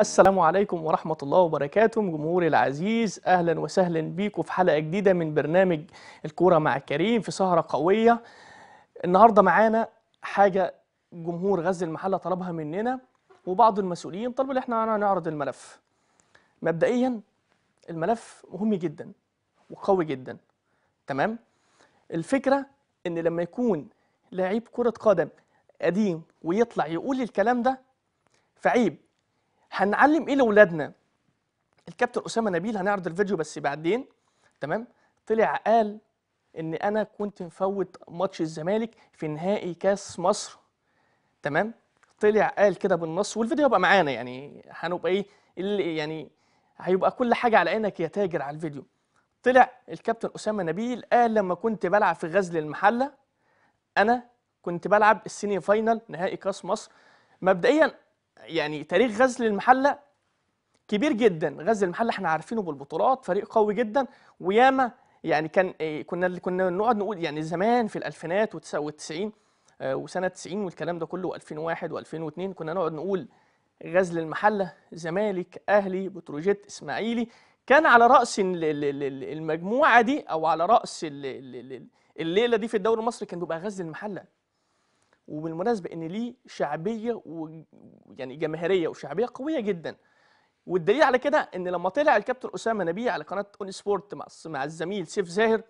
السلام عليكم ورحمة الله وبركاته جمهوري العزيز أهلا وسهلا بيكم في حلقة جديدة من برنامج الكورة مع كريم في سهرة قوية النهاردة معانا حاجة جمهور غزل المحلة طلبها مننا وبعض المسؤولين طلبوا ان احنا نعرض الملف مبدئيا الملف مهم جدا وقوي جدا تمام الفكرة ان لما يكون لعيب كرة قدم قديم ويطلع يقول الكلام ده فعيب هنعلم ايه لاولادنا الكابتن اسامه نبيل هنعرض الفيديو بس بعدين تمام طلع قال ان انا كنت مفوت ماتش الزمالك في نهائي كاس مصر تمام طلع قال كده بالنص والفيديو هيبقى معانا يعني هنبقى ايه اللي يعني هيبقى كل حاجه على عينك يا تاجر على الفيديو طلع الكابتن اسامه نبيل قال لما كنت بلعب في غزل المحله انا كنت بلعب السيمي فاينل نهائي كاس مصر مبدئيا يعني تاريخ غزل المحله كبير جدا غزل المحله احنا عارفينه بالبطولات فريق قوي جدا وياما يعني كان إيه، كنا كنا نقعد نقول يعني زمان في الالفينات و99 آه، وسنه 90 والكلام ده كله و2001 و2002 كنا نقعد نقول غزل المحله زمالك اهلي بتروجيت اسماعيلي كان على راس المجموعه دي او على راس الليله دي في الدوري المصري كان بيبقى غزل المحله وبالمناسبه ان ليه شعبيه ويعني جماهيريه وشعبيه قويه جدا والدليل على كده ان لما طلع الكابتن اسامه نبيه على قناه اون سبورت مع الزميل سيف زاهر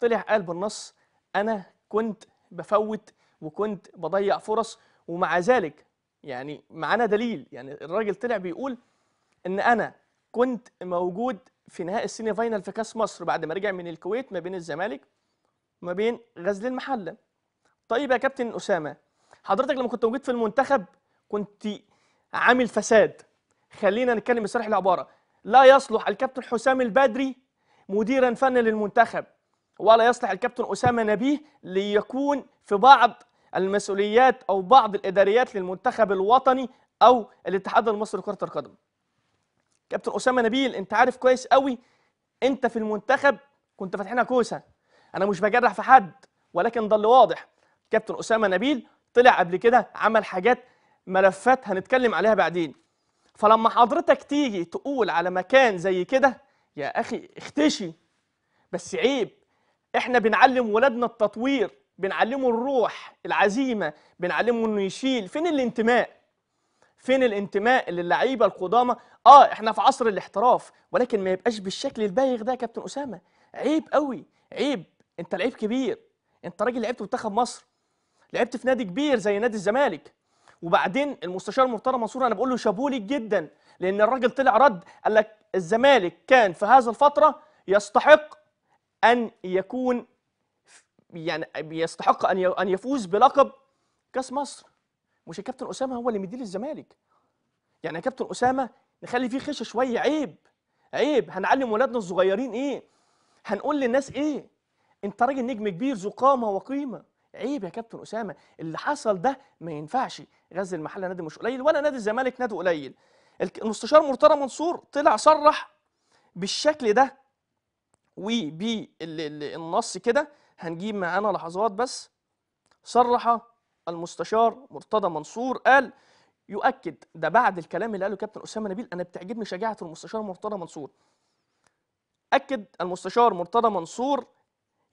طلع قال بالنص انا كنت بفوت وكنت بضيع فرص ومع ذلك يعني معانا دليل يعني الراجل طلع بيقول ان انا كنت موجود في نهائي السيمي فاينل في كاس مصر بعد ما رجع من الكويت ما بين الزمالك ما بين غزل المحله طيب يا كابتن اسامه حضرتك لما كنت موجود في المنتخب كنت عامل فساد خلينا نتكلم بصريح العباره لا يصلح الكابتن حسام البدري مديرا فنا للمنتخب ولا يصلح الكابتن اسامه نبيه ليكون في بعض المسؤوليات او بعض الاداريات للمنتخب الوطني او الاتحاد المصري لكره القدم كابتن اسامه نبيل انت عارف كويس قوي انت في المنتخب كنت فاتحينها كوسه انا مش بجرح في حد ولكن ده اللي واضح كابتن اسامه نبيل طلع قبل كده عمل حاجات ملفات هنتكلم عليها بعدين فلما حضرتك تيجي تقول على مكان زي كده يا اخي اختشي بس عيب احنا بنعلم ولادنا التطوير بنعلمه الروح العزيمه بنعلمه انه يشيل فين الانتماء فين الانتماء للعيبه القدامى اه احنا في عصر الاحتراف ولكن ما يبقاش بالشكل البايغ ده يا كابتن اسامه عيب قوي عيب انت لعيب كبير انت راجل لعبت منتخب مصر لعبت في نادي كبير زي نادي الزمالك وبعدين المستشار مرتضى منصور انا بقول له شابولي جدا لان الراجل طلع رد قال لك الزمالك كان في هذه الفتره يستحق ان يكون يعني يستحق ان ان يفوز بلقب كاس مصر مش الكابتن اسامه هو اللي مديل الزمالك يعني يا كابتن اسامه نخلي فيه خشه شويه عيب عيب هنعلم ولادنا الصغيرين ايه هنقول للناس ايه انت راجل نجم كبير ذو قامه وقيمه عيب يا كابتن اسامه اللي حصل ده ما ينفعش غزل المحله نادي مش قليل ولا نادي الزمالك نادي قليل المستشار مرتضى منصور طلع صرح بالشكل ده وبالنص كده هنجيب معانا لحظات بس صرح المستشار مرتضى منصور قال يؤكد ده بعد الكلام اللي قاله كابتن اسامه نبيل انا بتعجبني شجاعه المستشار مرتضى منصور اكد المستشار مرتضى منصور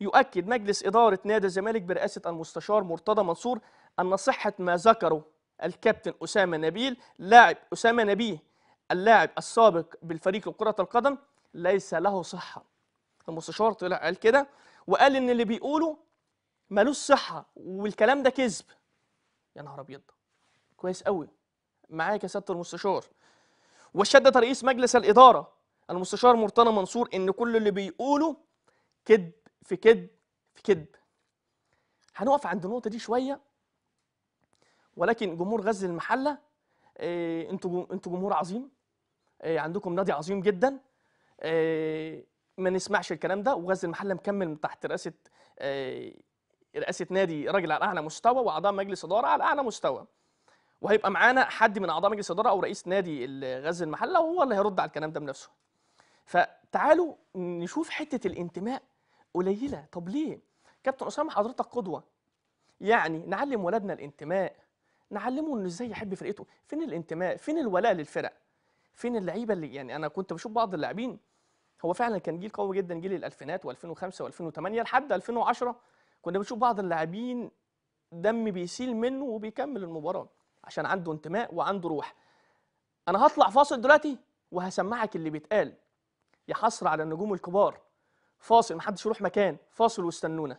يؤكد مجلس إدارة نادي الزمالك برئاسة المستشار مرتضى منصور أن صحة ما ذكره الكابتن أسامة نبيل لاعب أسامة نبيه اللاعب السابق بالفريق لكرة القدم ليس له صحة المستشار طلع قال كده وقال إن اللي بيقوله ملوش صحة والكلام ده كذب يا نهار أبيض كويس قوي معاك يا سيادة المستشار وشدد رئيس مجلس الإدارة المستشار مرتضى منصور إن كل اللي بيقوله كذب في كد في كذب هنقف عند النقطة دي شوية ولكن جمهور غزل المحلة إيه انتوا انتوا جمهور عظيم إيه عندكم نادي عظيم جدا إيه ما نسمعش الكلام ده وغزل المحلة مكمل تحت رئاسة آه، رئاسة نادي راجل على أعلى مستوى وأعضاء مجلس إدارة على أعلى مستوى وهيبقى معانا حد من أعضاء مجلس إدارة أو رئيس نادي غزل المحلة وهو اللي هيرد على الكلام ده بنفسه فتعالوا نشوف حتة الانتماء قليله طب ليه كابتن اسامه حضرتك قدوه يعني نعلم ولادنا الانتماء نعلمه انه ازاي يحب فرقته فين الانتماء فين الولاء للفرق فين اللعيبه اللي يعني انا كنت بشوف بعض اللاعبين هو فعلا كان جيل قوي جدا جيل الالفينات و2005 و2008 لحد 2010 كنا بنشوف بعض اللاعبين دم بيسيل منه وبيكمل المباراه عشان عنده انتماء وعنده روح انا هطلع فاصل دلوقتي وهسمعك اللي بيتقال يا حسره على النجوم الكبار فاصل محدش يروح مكان فاصل واستنونا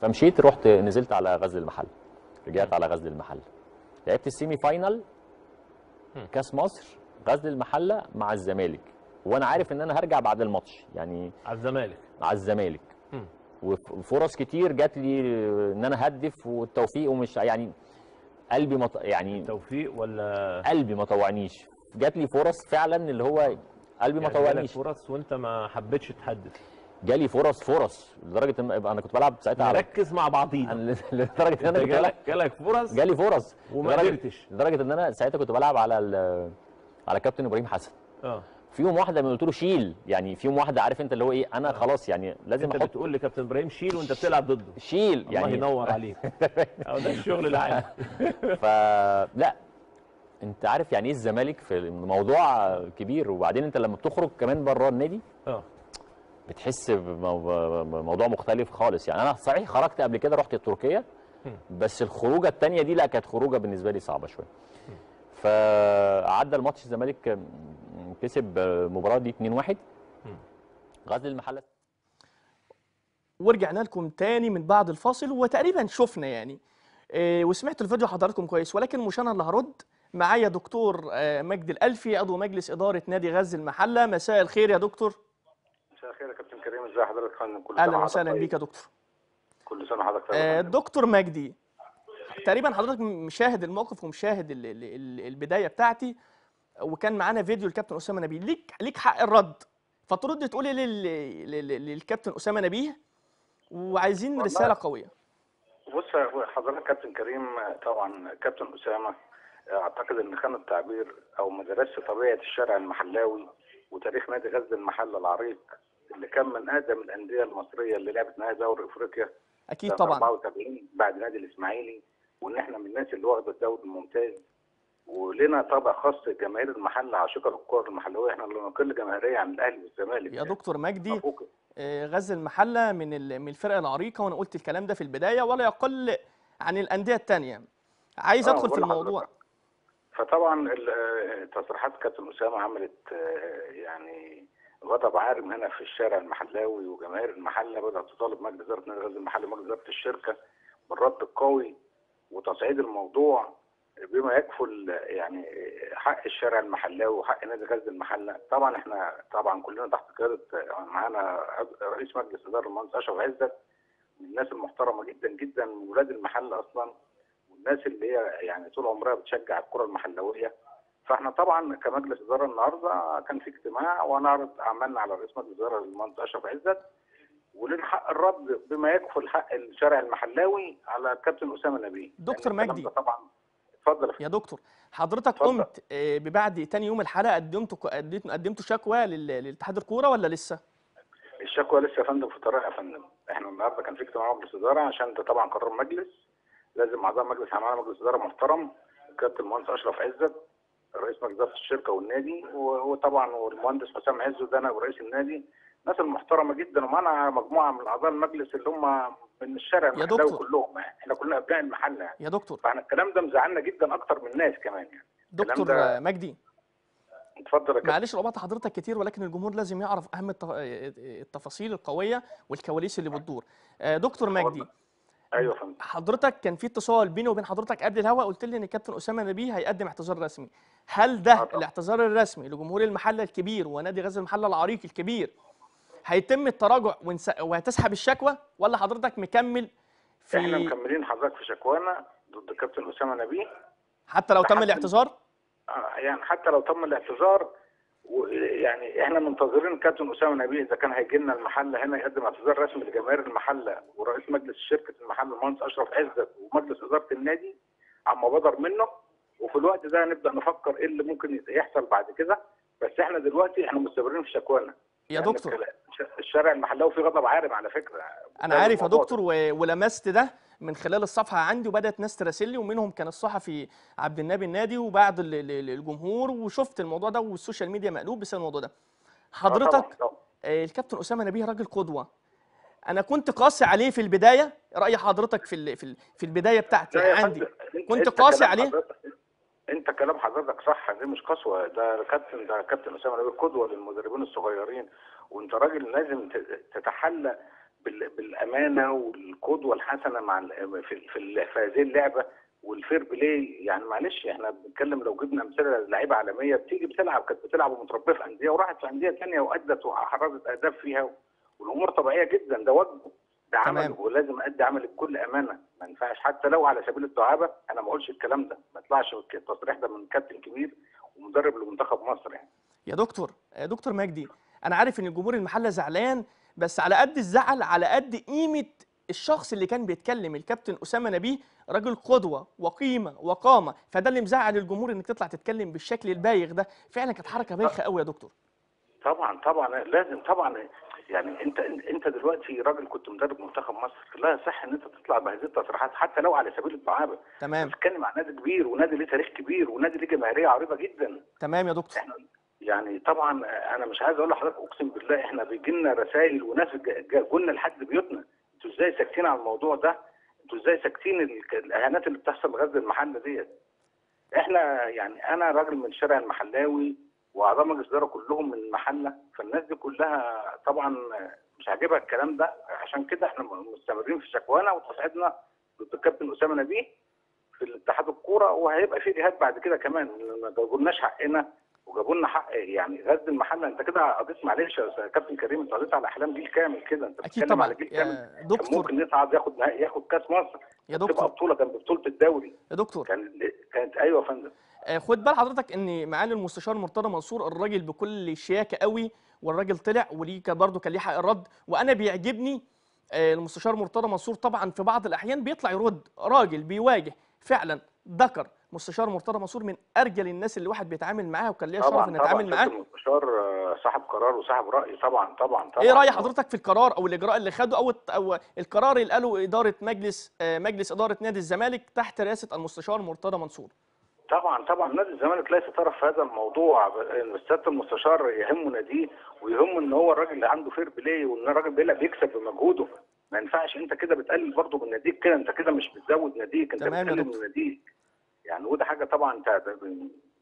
فمشيت رحت نزلت على غزل المحل رجعت على غزل المحل لعبت السيمي فاينل كاس مصر غزل المحله مع الزمالك وانا عارف ان انا هرجع بعد الماتش يعني على الزمالك على الزمالك وفرص كتير جات لي آه، ان انا هدف والتوفيق ومش يعني قلبي مط... يعني توفيق ولا قلبي ما طوعنيش جات لي فرص فعلا اللي هو قلبي ما يعني طوقنيش فرص وانت ما حبيتش تحدد جالي فرص فرص لدرجه ان انا كنت بلعب ساعتها مركز مع بعضينا لدرجه ان انا جالك جالك فرص جالي فرص وما قدرتش لدرجه ان انا ساعتها كنت بلعب على على كابتن ابراهيم حسن اه في يوم واحده قلت له شيل يعني في يوم واحده عارف انت اللي هو ايه انا آه. خلاص يعني لازم انت احط بتقول لكابتن ابراهيم شيل وانت بتلعب ضده شيل يعني الله ينور عليك ده الشغل العادي ف لا انت عارف يعني ايه الزمالك في موضوع كبير وبعدين انت لما بتخرج كمان بره النادي اه بتحس بموضوع مختلف خالص يعني انا صحيح خرجت قبل كده رحت تركيا بس الخروجه الثانيه دي لا كانت خروجه بالنسبه لي صعبه شويه فعدى الماتش الزمالك كسب المباراه دي 2-1 غزل المحله ورجعنا لكم تاني من بعد الفاصل وتقريبا شفنا يعني آه، وسمعت الفيديو حضراتكم كويس ولكن مش انا اللي هرد معايا دكتور آه، مجدي الألفي عضو مجلس إدارة نادي غزه المحلة مساء الخير يا دكتور مساء الخير يا كابتن كريم ازي حضرتك يا فندم كل اهلا وسهلا بيك يا دكتور كل سنه وحضرتك طيب دكتور مجدي تقريبا حضرتك مشاهد الموقف ومشاهد البدايه بتاعتي وكان معانا فيديو الكابتن اسامه نبيه ليك ليك حق الرد فترد تقولي للكابتن اسامه نبيه وعايزين رساله قويه بص حضرتك كابتن كريم طبعا كابتن اسامه اعتقد ان خان التعبير او ما درسش طبيعه الشارع المحلاوي وتاريخ نادي غزل المحله العريق اللي كان من اقدم الانديه المصريه اللي لعبت نهائي دوري افريقيا اكيد طبعا 74 بعد نادي الاسماعيلي وان احنا من الناس اللي واخده الدوري الممتاز ولنا طابع خاص جماهير المحله عاشقه للكره المحلويه احنا اللي نقل جماهيريه عن الاهلي والزمالك يا دكتور مجدي آه، غزل المحله من من الفرق العريقه وانا قلت الكلام ده في البدايه ولا يقل عن الانديه الثانيه عايز آه، ادخل في الموضوع حضرتك. فطبعا آه، تصريحات كابتن اسامه عملت آه، يعني غضب عارم هنا في الشارع المحلاوي وجماهير المحله بدات تطالب مجلس اداره نادي غزل المحلي ومجلس اداره الشركه بالرد القوي وتصعيد الموضوع بما يكفل يعني آه، حق الشارع المحلاوي وحق نادي غزل المحله طبعا احنا طبعا كلنا تحت قياده معانا رئيس مجلس اداره المهندس اشرف عزت من الناس المحترمه جدا جدا ولاد المحله اصلا الناس اللي هي يعني طول عمرها بتشجع الكره المحلويه فاحنا طبعا كمجلس اداره النهارده كان في اجتماع ونعرض اعمالنا على رئيس مجلس اداره المنطقه اشرف عزت ولنا حق الرد بما يكفل حق الشارع المحلاوي على الكابتن اسامه نبيل دكتور يعني مجدي طبعا اتفضل يا دكتور حضرتك فضل. قمت آه، ببعد ثاني يوم الحلقه قدمت قدمت شكوى للاتحاد الكوره ولا لسه؟ الشكوى لسه يا فندم في طريقها يا فندم احنا النهارده كان في اجتماع مجلس اداره عشان ده طبعا قرار مجلس لازم اعضاء مجلس عمل مجلس اداره محترم كابتن المهندس اشرف عزت رئيس مجلس الشركه والنادي وطبعا والمهندس حسام عزو ده انا ورئيس النادي الناس المحترمه جدا ومعانا مجموعه من اعضاء المجلس اللي هم من الشارع يا دكتور كلهم احنا كلنا ابناء المحله يعني يا دكتور فاحنا الكلام ده مزعلنا جدا اكتر من الناس كمان يعني دكتور مجدي اتفضل يا معلش لو قطعت حضرتك كتير ولكن الجمهور لازم يعرف اهم التفاصيل القويه والكواليس اللي بتدور آه، دكتور مجدي ايوه فندم حضرتك كان في اتصال بيني وبين حضرتك قبل الهواء قلت لي ان الكابتن اسامه نبيه هيقدم اعتذار رسمي هل ده أطلع. آه، الاعتذار الرسمي لجمهور المحله الكبير ونادي غزل المحله العريق الكبير هيتم التراجع ونس... وهتسحب الشكوى ولا حضرتك مكمل في احنا مكملين حضرتك في شكوانا ضد الكابتن اسامه نبيه حتى لو تم الاعتذار آه، يعني حتى لو تم الاعتذار يعني احنا منتظرين كابتن اسامه نبيل اذا كان هيجي لنا المحله هنا يقدم اعتذار رسمي لجماهير المحله ورئيس مجلس شركه المحل المهندس اشرف عزت ومجلس اداره النادي عما بدر منه وفي الوقت ده نبدا نفكر ايه اللي ممكن يحصل بعد كده بس احنا دلوقتي احنا مستمرين في شكوانا يا يعني دكتور الشارع المحلاوي في غضب عارم على فكره انا عارف يا دكتور ولمست ده من خلال الصفحه عندي وبدات ناس تراسل لي ومنهم كان الصحفي عبد النبي النادي وبعض الجمهور وشفت الموضوع ده والسوشيال ميديا مقلوب بسبب الموضوع ده حضرتك اه آه، الكابتن اسامه نبيه راجل قدوه انا كنت قاسي عليه في البدايه راي حضرتك في في البدايه بتاعتي عندي كنت قاسي عليه انت كلام حضرتك صح دي مش قسوه ده كابتن ده كابتن اسامه نبيه قدوه للمدربين الصغيرين وانت راجل لازم تتحلى بالامانه والقدوه الحسنه مع في, في هذه اللعبه والفير بلاي يعني معلش احنا بنتكلم لو جبنا امثله لعيبه عالميه بتيجي بتلعب كانت بتلعب ومتربيه في انديه وراحت في انديه ثانيه وادت وحرزت اهداف فيها والامور طبيعيه جدا ده واجبه ده عمل ولازم ادي عمل بكل امانه ما ينفعش حتى لو على سبيل الدعابه انا ما اقولش الكلام ده ما يطلعش التصريح ده من كابتن كبير ومدرب لمنتخب مصر يعني يا دكتور يا دكتور مجدي انا عارف ان الجمهور المحله زعلان بس على قد الزعل على قد قيمه الشخص اللي كان بيتكلم الكابتن اسامه نبيه راجل قدوه وقيمه وقامه فده اللي مزعل الجمهور انك تطلع تتكلم بالشكل البايخ ده فعلا كانت حركه بايخه قوي يا دكتور طبعا طبعا لازم طبعا يعني انت انت دلوقتي راجل كنت مدرب منتخب مصر لا يصح ان انت تطلع بهذه التصريحات حتى لو على سبيل المعابه تمام بتتكلم عن نادي كبير ونادي ليه تاريخ كبير ونادي ليه جماهيريه عريضه جدا تمام يا دكتور احنا يعني طبعا انا مش عايز اقول لحضرتك اقسم بالله احنا بيجي لنا رسائل وناس جولنا لحد بيوتنا انتوا ازاي ساكتين على الموضوع ده؟ انتوا ازاي ساكتين الاهانات اللي بتحصل لغزة المحل ديت؟ احنا يعني انا راجل من الشارع المحلاوي واعضاء مجلس اداره كلهم من المحله فالناس دي كلها طبعا مش عاجبها الكلام ده عشان كده احنا مستمرين في شكوانا وتصعيدنا ضد الكابتن اسامه نبيه في الاتحاد الكوره وهيبقى في جهات بعد كده كمان ما جابولناش حقنا وجابوا لنا حق يعني غزل المحل انت كده قضيت معلش يا كابتن كريم انت قضيت على احلام جيل كامل كده انت بتتكلم على جيل كامل دكتور ممكن نصعد ياخد ياخد كاس مصر يا دكتور تبقى بطوله كانت بطوله الدوري يا دكتور كان كانت ايوه يا فندم آه، خد بال حضرتك ان معالي المستشار مرتضى منصور الراجل بكل شياكه قوي والراجل طلع وليه برضه كان ليه حق الرد وانا بيعجبني آه، المستشار مرتضى منصور طبعا في بعض الاحيان بيطلع يرد راجل بيواجه فعلا ذكر مستشار مرتضى منصور من ارجل الناس اللي الواحد بيتعامل معاها وكان ليا شرف ان اتعامل معاه مستشار آه، صاحب قرار وصاحب راي طبعا طبعا طبعا ايه راي حضرتك في القرار او الاجراء اللي خده او او القرار اللي قاله اداره مجلس آه، مجلس اداره نادي الزمالك تحت رئاسه المستشار مرتضى منصور طبعا طبعا نادي الزمالك ليس طرف في هذا الموضوع سياده المستشار يهمه ناديه ويهمه ان هو الراجل اللي عنده فير بلاي وان الراجل بيلعب بيكسب بمجهوده ما ينفعش انت كده بتقلل برضه من ناديك كده انت كده مش بتزود ناديك انت بتقلل من ناديك يعني وده حاجه طبعا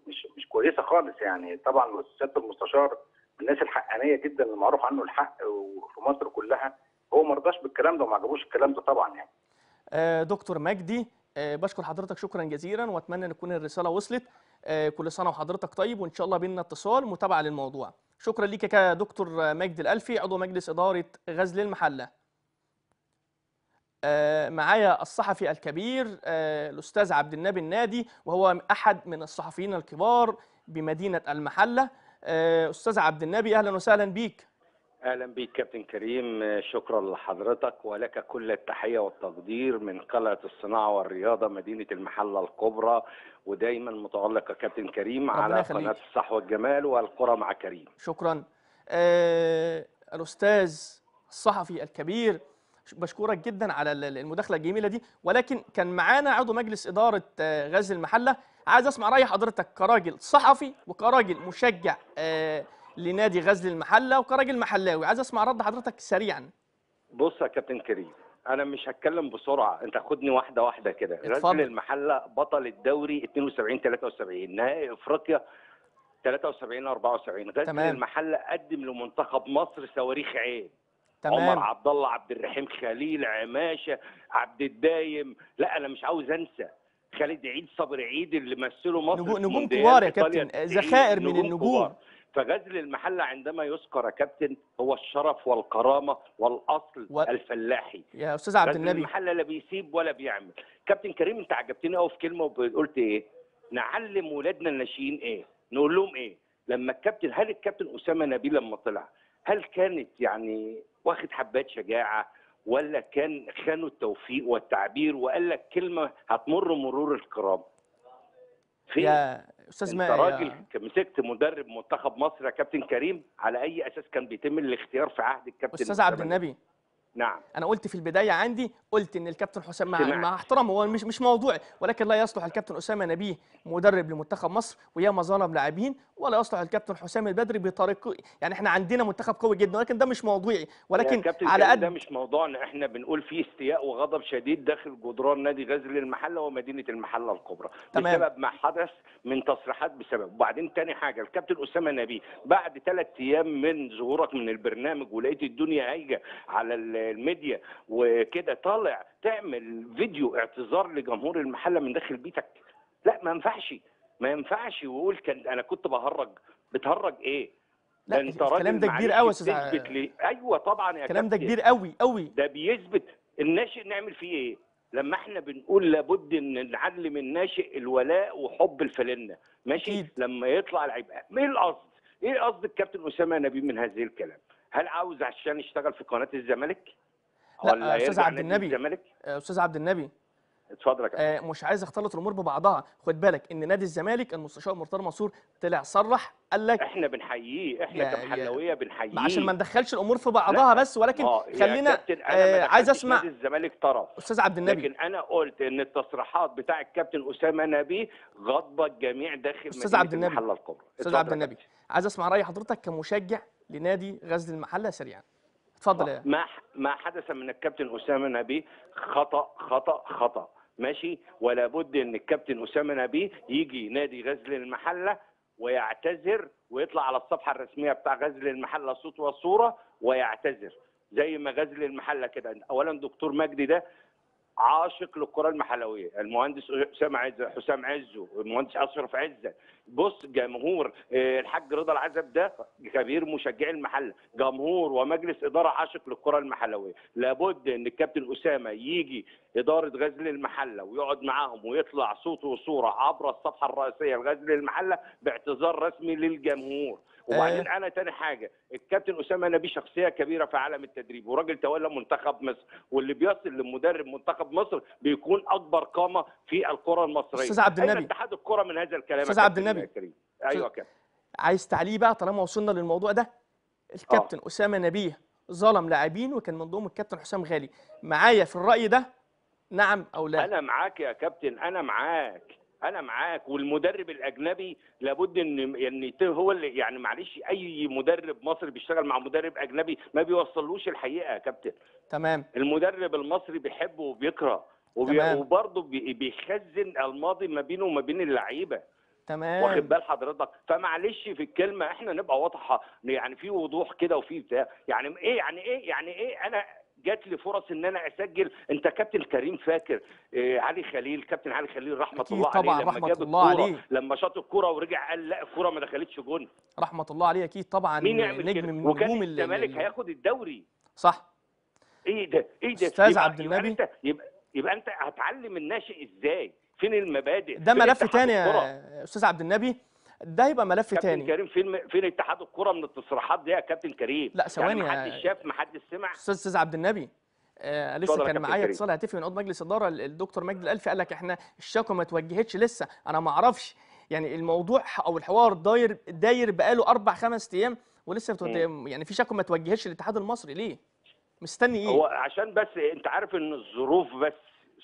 مش مش كويسه خالص يعني طبعا سياده المستشار من الناس الحقانيه جدا المعروف عنه الحق وفي مصر كلها هو ما رضاش بالكلام ده وما عجبوش الكلام ده طبعا يعني. آه، دكتور مجدي آه، بشكر حضرتك شكرا جزيلا واتمنى ان تكون الرساله وصلت آه، كل سنه وحضرتك طيب وان شاء الله بينا اتصال متابعه للموضوع. شكرا ليك يا دكتور مجدي الالفي عضو مجلس اداره غزل المحله. آه، معايا الصحفي الكبير آه، الأستاذ عبد النبي النادي وهو أحد من الصحفيين الكبار بمدينة المحلة آه، أستاذ عبد النبي أهلا وسهلا بيك اهلا بيك كابتن كريم شكرا لحضرتك ولك كل التحيه والتقدير من قلعه الصناعه والرياضه مدينه المحله الكبرى ودايما متالقه كابتن كريم على قناه الصح والجمال والقرى مع كريم شكرا آه الاستاذ الصحفي الكبير بشكرك جدا على المداخله الجميله دي ولكن كان معانا عضو مجلس اداره آه، غزل المحله عايز اسمع راي حضرتك كراجل صحفي وكراجل مشجع آه، لنادي غزل المحله وكراجل محلاوي عايز اسمع رد حضرتك سريعا بص يا كابتن كريم انا مش هتكلم بسرعه انت خدني واحده واحده كده غزل المحله بطل الدوري 72 73 نهائي افريقيا 73 74 غزل تمام. المحله قدم لمنتخب مصر صواريخ عين تمام. عمر عبد الله عبد الرحيم خليل عماشه عبد الدايم لا انا مش عاوز انسى خالد عيد صابر عيد اللي مثلوا مصر نجوم, نجوم كبار يا كابتن ذخائر من النجوم كبار. فغزل المحلة عندما يذكر يا كابتن هو الشرف والكرامة والأصل و... الفلاحي يا أستاذ عبد النبي غزل المحلة لا بيسيب ولا بيعمل كابتن كريم أنت عجبتني قوي في كلمة وقلت إيه نعلم ولادنا الناشئين إيه نقول لهم إيه لما الكابتن هل الكابتن أسامة نبيل لما طلع هل كانت يعني واخد حبات شجاعه ولا كان خانوا التوفيق والتعبير وقال لك كلمه هتمر مرور الكرام يا استاذ ماهر راجل مسكت مدرب منتخب مصر يا كابتن كريم على اي اساس كان بيتم الاختيار في عهد الكابتن استاذ عبد النبي نعم انا قلت في البدايه عندي قلت ان الكابتن حسام مع, مع احترامه هو مش مش موضوعي ولكن لا يصلح الكابتن اسامه نبيه مدرب لمنتخب مصر وياما ظلم لاعبين ولا يصلح الكابتن حسام البدري بطريقه يعني احنا عندنا منتخب قوي جدا ولكن ده مش موضوعي ولكن على قد ده مش موضوعنا احنا بنقول فيه استياء وغضب شديد داخل جدران نادي غزل المحله ومدينه المحله الكبرى تمام. بسبب ما حدث من تصريحات بسبب وبعدين تاني حاجه الكابتن اسامه نبيه بعد ثلاث ايام من ظهورك من البرنامج ولقيت الدنيا هايجه على الميديا وكده طالع تعمل فيديو اعتذار لجمهور المحله من داخل بيتك لا ما ينفعش ما ينفعش وقول كان انا كنت بهرج بتهرج ايه لا انت الكلام ده كبير قوي يا استاذ ايوه طبعا يا الكلام ده كبير قوي قوي ده بيثبت الناشئ نعمل فيه ايه؟ لما احنا بنقول لابد ان نعلم الناشئ الولاء وحب الفلنه ماشي أكيد. لما يطلع لعيب ايه القصد؟ ايه قصد الكابتن اسامه نبيل من هذه الكلام؟ هل عاوز عشان يشتغل في قناه الزمالك ولا استاذ عبد النبي الزمالك استاذ عبد النبي اتفضل يا آه، مش عايز اختلط الامور ببعضها خد بالك ان نادي الزمالك المستشار مرتضى منصور طلع صرح قال لك احنا بنحييه احنا كمحلويه بنحييه عشان ما ندخلش الامور في بعضها بس ولكن خلينا آه عايز اسمع نادي الزمالك طرف استاذ عبد النبي لكن انا قلت ان التصريحات بتاع الكابتن اسامه نبي غضب الجميع داخل استاذ عبد النبي الكبرى استاذ عبد النبي عايز اسمع راي حضرتك كمشجع لنادي غزل المحله سريعا اتفضل يا ما ما حدث من الكابتن اسامه نبيه خطا خطا خطا ماشي ولا بد ان الكابتن اسامه نبيه يجي نادي غزل المحله ويعتذر ويطلع على الصفحه الرسميه بتاع غزل المحله صوت وصوره ويعتذر زي ما غزل المحله كده اولا دكتور مجدي ده عاشق للكره المحلويه المهندس اسامه عز حسام عزو المهندس اشرف عزه بص جمهور آه، الحاج رضا العزب ده كبير مشجعي المحله جمهور ومجلس اداره عاشق للكره المحلويه لابد ان الكابتن اسامه يجي اداره غزل المحله ويقعد معاهم ويطلع صوت وصوره عبر الصفحه الرئيسيه لغزل المحله باعتذار رسمي للجمهور وبعدين آه. انا تاني حاجه الكابتن اسامه نبي شخصيه كبيره في عالم التدريب وراجل تولى منتخب مصر واللي بيصل لمدرب منتخب مصر بيكون اكبر قامه في الكره المصريه استاذ عبد النبي اتحاد الكره من هذا الكلام استاذ عبد النبي ايوه كابتن عايز تعليق بقى طالما وصلنا للموضوع ده الكابتن آه. اسامه نبيه ظلم لاعبين وكان من ضمنهم الكابتن حسام غالي معايا في الراي ده نعم او لا انا معاك يا كابتن انا معاك انا معاك والمدرب الاجنبي لابد ان يعني هو اللي يعني معلش اي مدرب مصري بيشتغل مع مدرب اجنبي ما بيوصلوش الحقيقه يا كابتن تمام المدرب المصري بيحب وبيكره وبي... وبرضه بيخزن الماضي ما بينه وما بين اللعيبه تمام واخد بال حضرتك فمعلش في الكلمه احنا نبقى واضحه يعني في وضوح كده وفي بتاع يعني ايه يعني ايه يعني ايه انا جات لي فرص ان انا اسجل انت كابتن كريم فاكر إيه علي خليل كابتن علي خليل رحمه الله طبعا عليه لما رحمة جاب الله عليه لما شاط الكوره ورجع قال لا الكوره ما دخلتش جون رحمه الله عليه اكيد طبعا مين يعمل نجم من نجوم الزمالك هياخد الدوري صح ايه ده ايه ده استاذ عبد النبي يبقى, يبقى, يبقى انت هتعلم الناشئ ازاي فين المبادئ ده ملف تاني يا استاذ عبد النبي ده يبقى ملف كابتن تاني كابتن كريم فين فين اتحاد الكره من التصريحات دي يا كابتن كريم لا ثواني يعني محدش شاف محدش سمع استاذ استاذ عبد النبي آه لسه كان معايا اتصال هاتفي من عضو مجلس اداره الدكتور مجدي الالفي قال لك احنا الشكوى ما اتوجهتش لسه انا ما اعرفش يعني الموضوع او الحوار داير داير بقاله اربع خمس ايام ولسه يعني في شكوى ما توجهتش للاتحاد المصري ليه؟ مستني ايه؟ هو عشان بس انت عارف ان الظروف بس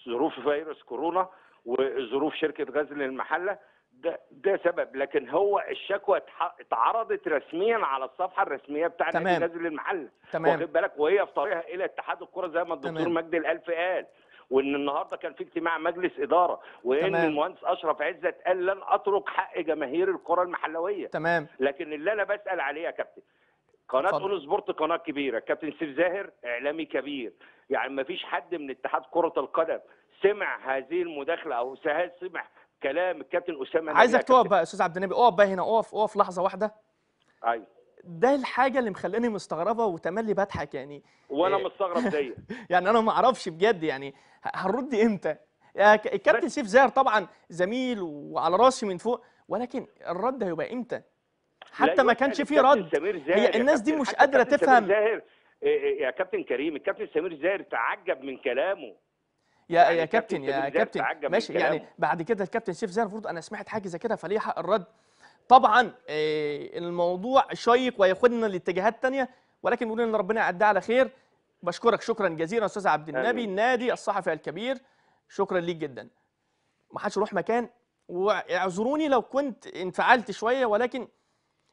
ظروف فيروس كورونا وظروف شركه غزل المحله ده ده سبب لكن هو الشكوى اتعرضت رسميا على الصفحه الرسميه بتاعت نادي غزل المحله تمام واخد بالك وهي في طريقها الى اتحاد الكره زي ما الدكتور مجدي الالف قال وان النهارده كان في اجتماع مجلس اداره وان تمام. المهندس اشرف عزت قال لن اترك حق جماهير الكره المحلويه تمام لكن اللي انا بسال عليه يا كابتن قناه اون سبورت قناه كبيره كابتن سيف زاهر اعلامي كبير يعني ما فيش حد من اتحاد كره القدم سمع هذه المداخله او سهاد سمع كلام الكابتن اسامه عايزك تقف بقى استاذ عبد النبي اقف بقى هنا اقف اقف لحظه واحده ايوه ده الحاجه اللي مخلاني مستغربه وتملي بضحك يعني وانا إيه مستغرب زيك يعني انا ما اعرفش بجد يعني هنرد امتى الكابتن سيف زاهر طبعا زميل وعلى راسي من فوق ولكن الرد هيبقى امتى حتى ما كانش فيه رد هي الناس دي مش قادره تفهم إيه، إيه، يا كابتن كريم الكابتن سمير زاهر تعجب من كلامه يا يعني يا كابتن يا كابتن ماشي يعني بعد كده الكابتن سيف زي المفروض انا سمعت حاجه زي كده فليه حق الرد طبعا آه، الموضوع شيق وياخدنا لاتجاهات ثانيه ولكن بنقول ان ربنا يعديها على خير بشكرك شكرا جزيلا استاذ عبد النبي النادي الصحفي الكبير شكرا ليك جدا ما حدش يروح مكان واعذروني لو كنت انفعلت شويه ولكن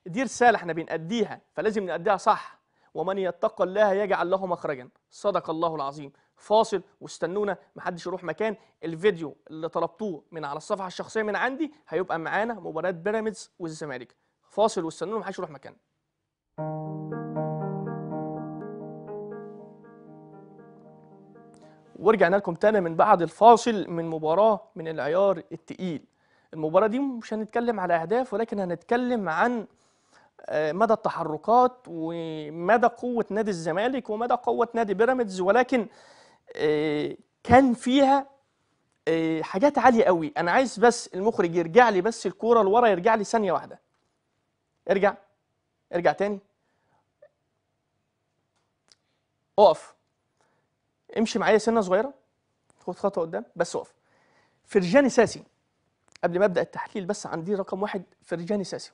دي رساله احنا بنأديها فلازم نأديها صح ومن يتق الله يجعل له مخرجا صدق الله العظيم فاصل واستنونا محدش يروح مكان الفيديو اللي طلبتوه من على الصفحه الشخصيه من عندي هيبقى معانا مباراه بيراميدز والزمالك فاصل واستنونا محدش يروح مكان ورجعنا لكم تاني من بعد الفاصل من مباراة من العيار التقيل المباراة دي مش هنتكلم على أهداف ولكن هنتكلم عن آه، مدى التحركات ومدى قوة نادي الزمالك ومدى قوة نادي بيراميدز ولكن آه، كان فيها آه، حاجات عاليه قوي انا عايز بس المخرج يرجع لي بس الكوره لورا يرجع لي ثانيه واحده ارجع ارجع تاني اقف امشي معايا سنه صغيره خد خطوه قدام بس اقف فرجاني ساسي قبل ما ابدا التحليل بس عندي رقم واحد فرجاني ساسي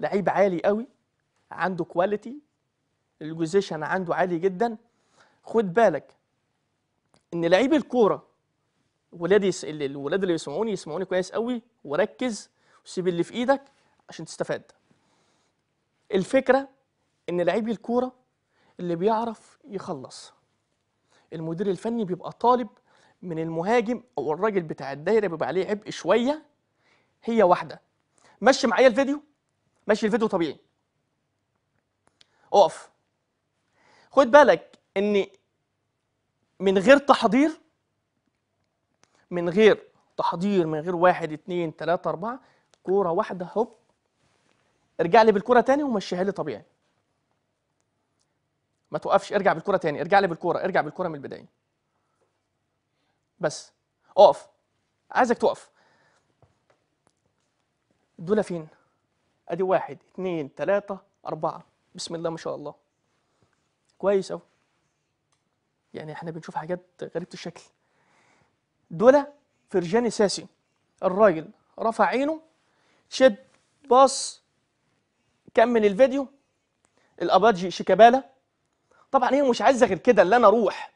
لعيب عالي قوي عنده كواليتي الجوزيشن عنده عالي جدا خد بالك ان لعيب الكوره ولادي يس... الولاد اللي بيسمعوني يسمعوني كويس قوي وركز وسيب اللي في ايدك عشان تستفاد الفكره ان لعيب الكوره اللي بيعرف يخلص المدير الفني بيبقى طالب من المهاجم او الراجل بتاع الدايره بيبقى عليه عبء شويه هي واحده مشي معايا الفيديو مشي الفيديو طبيعي اقف خد بالك ان من غير تحضير من غير تحضير من غير واحد اثنين ثلاثة أربعة كورة واحدة هوب ارجع لي بالكورة تاني ومشيها لي طبيعي ما توقفش ارجع بالكورة تاني ارجع لي بالكورة ارجع بالكورة من البداية بس اقف عايزك توقف دول فين ادي واحد اثنين ثلاثة أربعة بسم الله ما شاء الله كويس أوي يعني احنا بنشوف حاجات غريبه الشكل دولا فرجاني ساسي الراجل رفع عينه شد باص كمل الفيديو الاباجي شيكابالا طبعا هي مش عايزه غير كده اللي انا اروح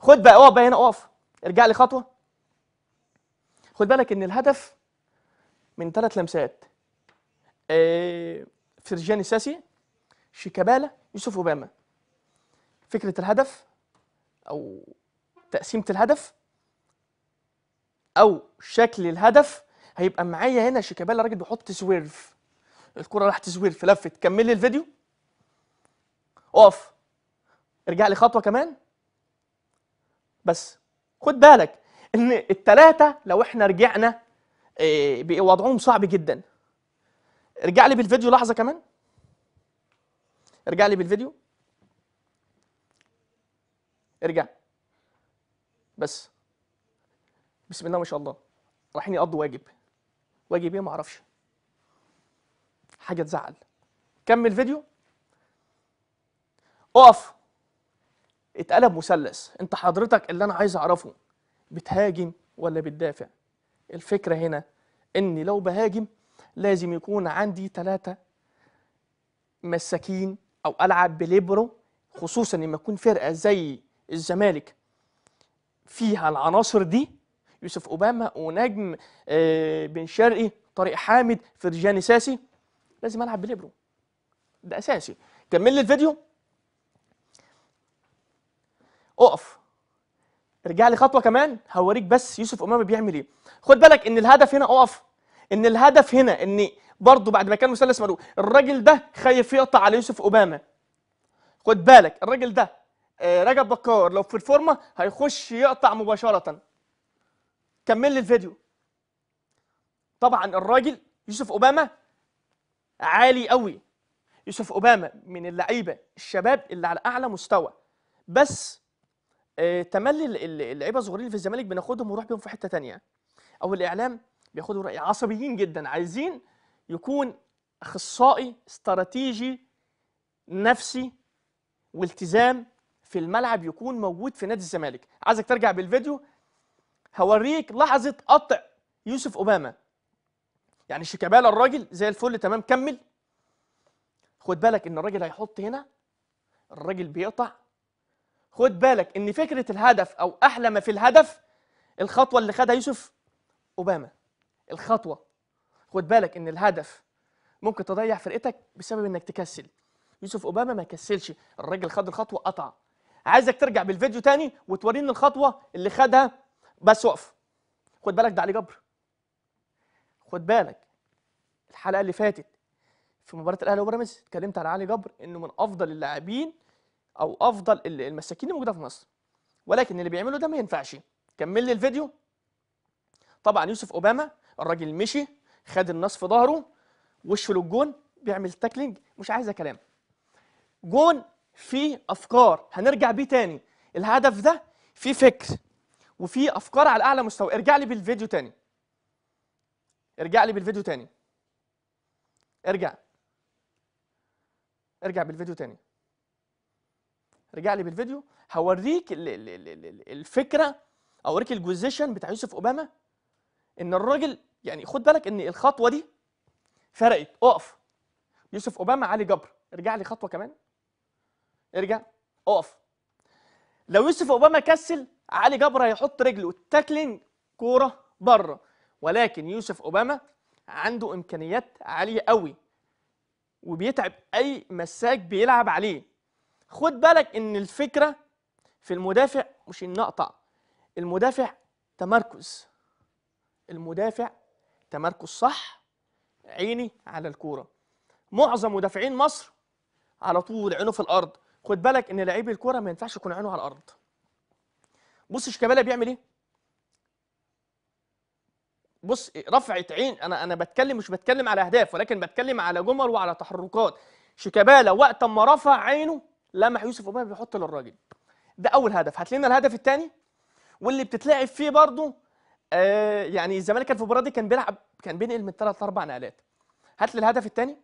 خد بقى اقف بقى هنا اقف ارجع لي خطوه خد بالك ان الهدف من ثلاث لمسات آه فرجاني ساسي شيكابالا يوسف اوباما فكره الهدف او تقسيمه الهدف او شكل الهدف هيبقى معايا هنا شيكابالا راجل بيحط سويرف الكره راحت سويرف لفت كمل لي الفيديو اقف ارجع لي خطوه كمان بس خد بالك ان التلاته لو احنا رجعنا آه، وضعهم صعب جدا ارجع لي بالفيديو لحظه كمان ارجع لي بالفيديو ارجع بس بسم الله ما شاء الله رايحين يقضوا واجب واجب ايه ما اعرفش حاجه تزعل كمل فيديو اقف اتقلب مثلث انت حضرتك اللي انا عايز اعرفه بتهاجم ولا بتدافع الفكره هنا اني لو بهاجم لازم يكون عندي ثلاثة مساكين او العب بليبرو خصوصا لما تكون فرقه زي الزمالك فيها العناصر دي يوسف اوباما ونجم آه، بن شرقي طارق حامد فرجاني ساسي لازم العب بليبرو ده اساسي كمل لي الفيديو اقف ارجع لي خطوه كمان هوريك بس يوسف اوباما بيعمل ايه خد بالك ان الهدف هنا اقف ان الهدف هنا ان برضه بعد ما كان مثلث مرو الراجل ده خايف يقطع على يوسف اوباما خد بالك الراجل ده آه، رجب بكار لو في الفورمه هيخش يقطع مباشره كمل لي الفيديو طبعا الراجل يوسف اوباما عالي قوي يوسف اوباما من اللعيبه الشباب اللي على اعلى مستوى بس آه، تملي اللعيبه الصغيرين اللي في الزمالك بناخدهم ونروح بيهم في حته تانية او الاعلام بياخدوا راي عصبيين جدا عايزين يكون اخصائي استراتيجي نفسي والتزام في الملعب يكون موجود في نادي الزمالك عايزك ترجع بالفيديو هوريك لحظه قطع يوسف اوباما يعني شيكابالا الراجل زي الفل تمام كمل خد بالك ان الراجل هيحط هنا الراجل بيقطع خد بالك ان فكره الهدف او احلى ما في الهدف الخطوه اللي خدها يوسف اوباما الخطوه خد بالك ان الهدف ممكن تضيع فرقتك بسبب انك تكسل يوسف اوباما ما كسلش الراجل خد الخطوه قطع عايزك ترجع بالفيديو تاني وتوريني الخطوه اللي خدها بس وقف خد بالك ده علي جبر خد بالك الحلقه اللي فاتت في مباراه الاهلي وبيراميدز اتكلمت على علي جبر انه من افضل اللاعبين او افضل المساكين الموجوده في مصر ولكن اللي بيعمله ده ما ينفعش كمل لي الفيديو طبعا يوسف اوباما الراجل مشي خد النص في ظهره وشه للجون بيعمل تاكلينج مش عايزه كلام جون في افكار هنرجع بيه تاني الهدف ده في فكر وفي افكار على اعلى مستوى ارجع لي بالفيديو تاني ارجع لي بالفيديو تاني ارجع ارجع بالفيديو تاني ارجع لي بالفيديو هوريك الفكره اوريك الجوزيشن بتاع يوسف اوباما ان الراجل يعني خد بالك ان الخطوه دي فرقت اقف يوسف اوباما علي جبر ارجع لي خطوه كمان ارجع اقف لو يوسف اوباما كسل علي جبر هيحط رجله التاكلينج كوره بره ولكن يوسف اوباما عنده امكانيات عاليه قوي وبيتعب اي مساك بيلعب عليه خد بالك ان الفكره في المدافع مش ان اقطع المدافع تمركز المدافع تمركز صح عيني على الكوره معظم مدافعين مصر على طول عينه في الارض خد بالك ان لعيب الكوره ما ينفعش يكون عينه على الارض بص شيكابالا بيعمل ايه بص رفعت عين انا انا بتكلم مش بتكلم على اهداف ولكن بتكلم على جمل وعلى تحركات شيكابالا وقت ما رفع عينه لمح يوسف اوباما بيحط للراجل ده اول هدف هات لنا الهدف الثاني واللي بتتلعب فيه برضه آه يعني الزمالك كان في المباراه دي كان بيلعب كان بينقل من ثلاث اربع نقلات هات لي الهدف الثاني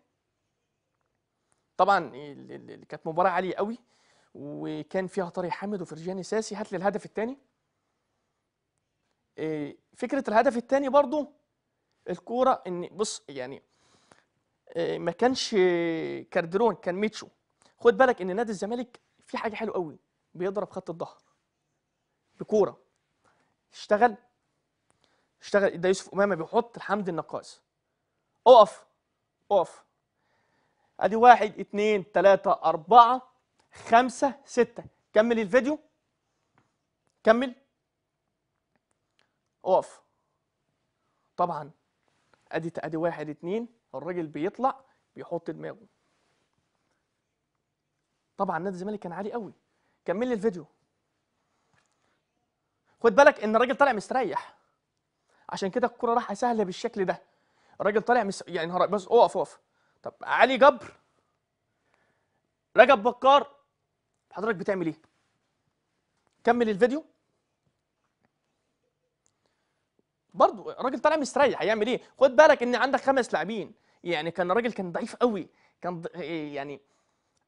طبعا كانت مباراه عاليه قوي وكان فيها طارق حامد وفرجاني ساسي هات لي الهدف الثاني آه، فكره الهدف الثاني برضو الكوره ان بص يعني آه، ما كانش آه، كاردرون كان ميتشو خد بالك ان نادي الزمالك في حاجه حلوه قوي بيضرب خط الظهر بكوره اشتغل اشتغل ده يوسف امامه بيحط الحمد النقاص اقف اقف ادي واحد اثنين ثلاثة اربعة خمسة ستة كمل الفيديو كمل اقف طبعا ادي ادي واحد اثنين الراجل بيطلع بيحط دماغه طبعا نادي الزمالك كان عالي قوي كمل لي الفيديو خد بالك ان الراجل طالع مستريح عشان كده الكره راح سهله بالشكل ده الراجل طالع مس... يعني بس اقف اقف طب علي جبر رجب بكار حضرتك بتعمل ايه كمل الفيديو برضه الراجل طالع مستريح هيعمل ايه خد بالك ان عندك خمس لاعبين يعني كان الراجل كان ضعيف قوي كان ض... إيه يعني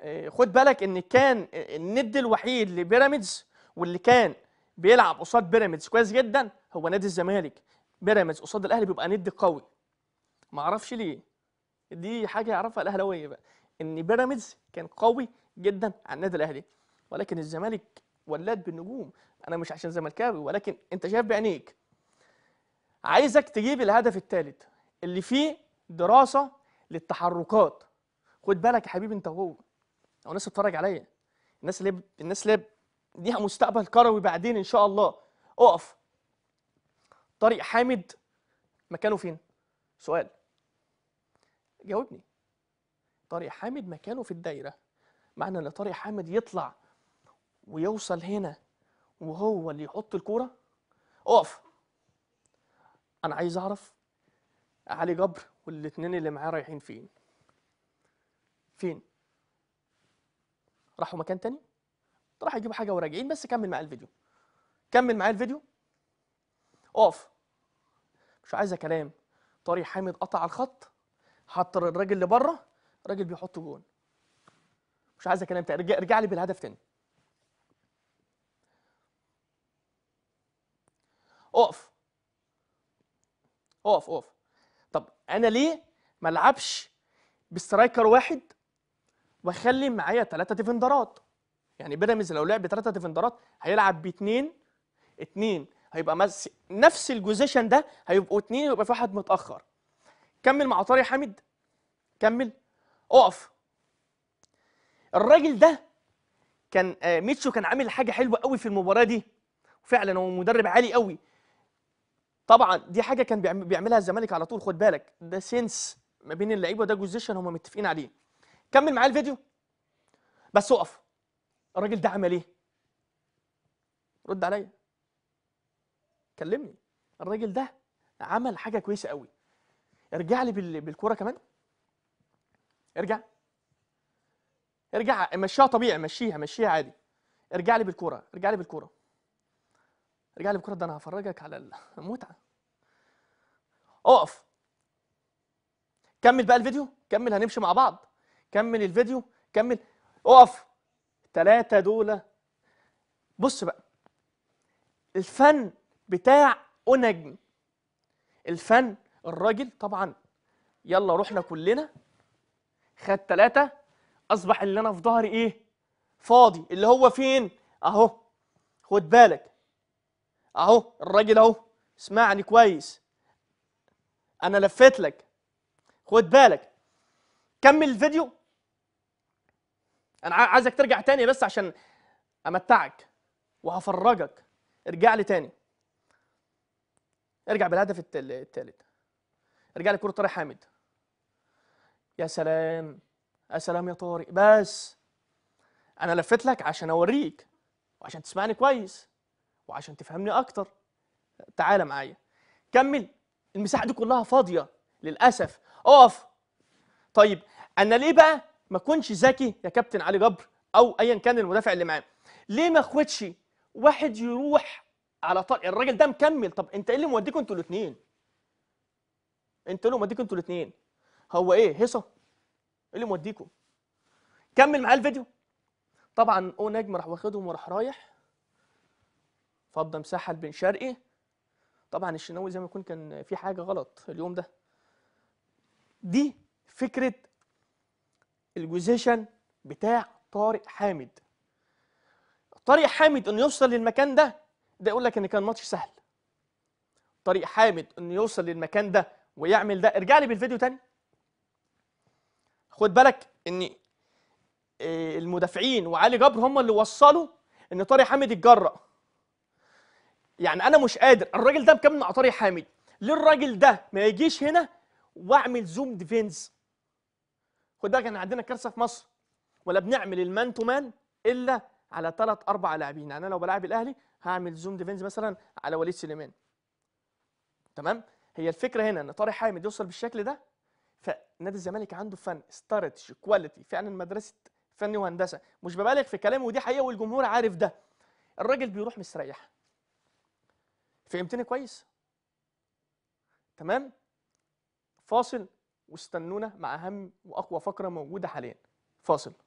إيه خد بالك ان كان الند الوحيد لبيراميدز واللي كان بيلعب قصاد بيراميدز كويس جدا هو نادي الزمالك بيراميدز قصاد الاهلي بيبقى ند قوي معرفش ليه دي حاجه يعرفها الاهلاويه بقى ان بيراميدز كان قوي جدا على النادي الاهلي ولكن الزمالك ولاد بالنجوم انا مش عشان زملكاوي ولكن انت شايف بعينيك عايزك تجيب الهدف الثالث اللي فيه دراسه للتحركات خد بالك يا حبيبي انت وهو او الناس بتتفرج عليا الناس اللي الناس اللي ليها مستقبل كروي بعدين ان شاء الله اقف طارق حامد مكانه فين سؤال جاوبني طارق حامد مكانه في الدايره معنى ان طارق حامد يطلع ويوصل هنا وهو اللي يحط الكوره اقف انا عايز اعرف علي جبر والاثنين اللي معاه رايحين فين فين راحوا مكان تاني راح يجيبوا حاجه وراجعين بس كمل معايا الفيديو كمل معايا الفيديو اقف مش عايزه كلام طارق حامد قطع الخط حط الراجل اللي بره الراجل بيحط جون مش عايز اكلم تاني ارجع, لي بالهدف تاني اقف اقف اقف طب انا ليه ما العبش بسترايكر واحد واخلي معايا ثلاثه ديفندرات يعني بيراميدز لو لعب ثلاثه ديفندرات هيلعب باثنين اثنين هيبقى نفس البوزيشن ده هيبقوا اثنين ويبقى في واحد متاخر كمل مع طارق حامد كمل اقف الراجل ده كان آه، ميتشو كان عامل حاجه حلوه قوي في المباراه دي فعلا هو مدرب عالي قوي طبعا دي حاجه كان بيعملها الزمالك على طول خد بالك ده سنس ما بين اللعيبه وده جوزيشن هم متفقين عليه كمل معايا الفيديو بس اقف الراجل ده عمل ايه رد عليا كلمني الراجل ده عمل حاجه كويسه قوي ارجع لي بالكوره كمان ارجع ارجع مشيها طبيعي مشيها مشيها عادي ارجع لي بالكوره ارجع لي بالكوره ارجع لي بالكوره ده انا هفرجك على المتعه اقف كمل بقى الفيديو كمل هنمشي مع بعض كمل الفيديو كمل اقف ثلاثة دول بص بقى الفن بتاع أنجم الفن الراجل طبعا يلا رحنا كلنا خد ثلاثة أصبح اللي أنا في ظهري إيه؟ فاضي اللي هو فين؟ أهو خد بالك أهو الراجل أهو اسمعني كويس أنا لفيت لك خد بالك كمل الفيديو أنا عايزك ترجع تاني بس عشان أمتعك وهفرجك ارجع لي تاني ارجع بالهدف الثالث رجع لي كوره طارق حامد يا سلام يا سلام يا طارق بس انا لفت لك عشان اوريك وعشان تسمعني كويس وعشان تفهمني اكتر تعالى معايا كمل المساحه دي كلها فاضيه للاسف اقف طيب انا ليه بقى ما اكونش ذكي يا كابتن علي جبر او ايا كان المدافع اللي معاه ليه ما اخدش واحد يروح على طارق الراجل ده مكمل طب انت ايه اللي موديكوا انتوا الاثنين انت اللي موديكوا انتوا الاثنين هو ايه هيصه ايه اللي موديكوا كمل معايا الفيديو طبعا او نجم راح واخدهم وراح رايح فضى مساحه لبن شرقي طبعا الشناوي زي ما يكون كان في حاجه غلط اليوم ده دي فكره الجوزيشن بتاع طارق حامد طارق حامد انه يوصل للمكان ده ده يقول لك ان كان ماتش سهل طارق حامد انه يوصل للمكان ده ويعمل ده ارجع لي بالفيديو تاني خد بالك ان آه، المدافعين وعلي جبر هم اللي وصلوا ان طارق حامد يتجرأ يعني انا مش قادر الراجل ده مكمل مع طارق حامد ليه الراجل ده ما يجيش هنا واعمل زوم ديفينز خد بالك احنا عندنا كارثه في مصر ولا بنعمل المان تو مان الا على ثلاث اربع لاعبين يعني انا لو بلاعب الاهلي هعمل زوم ديفينز مثلا على وليد سليمان تمام هي الفكره هنا ان طارق حامد يوصل بالشكل ده فنادي الزمالك عنده فن استراتيجي كواليتي فعلا مدرسه فن وهندسه مش ببالغ في كلامي ودي حقيقه والجمهور عارف ده الراجل بيروح مستريح فهمتني كويس تمام فاصل واستنونا مع اهم واقوى فقره موجوده حاليا فاصل